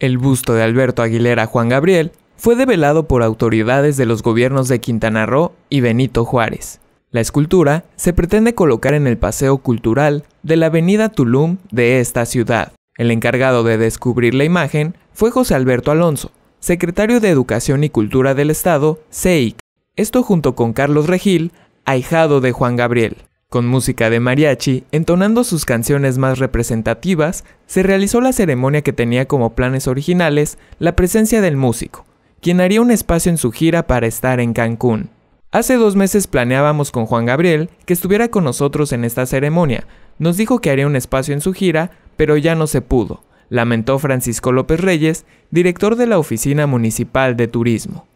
El busto de Alberto Aguilera Juan Gabriel fue develado por autoridades de los gobiernos de Quintana Roo y Benito Juárez. La escultura se pretende colocar en el Paseo Cultural de la Avenida Tulum de esta ciudad. El encargado de descubrir la imagen fue José Alberto Alonso, secretario de Educación y Cultura del Estado, SEIC. Esto junto con Carlos Regil, ahijado de Juan Gabriel. Con música de mariachi, entonando sus canciones más representativas, se realizó la ceremonia que tenía como planes originales la presencia del músico, quien haría un espacio en su gira para estar en Cancún. Hace dos meses planeábamos con Juan Gabriel que estuviera con nosotros en esta ceremonia. Nos dijo que haría un espacio en su gira, pero ya no se pudo, lamentó Francisco López Reyes, director de la Oficina Municipal de Turismo.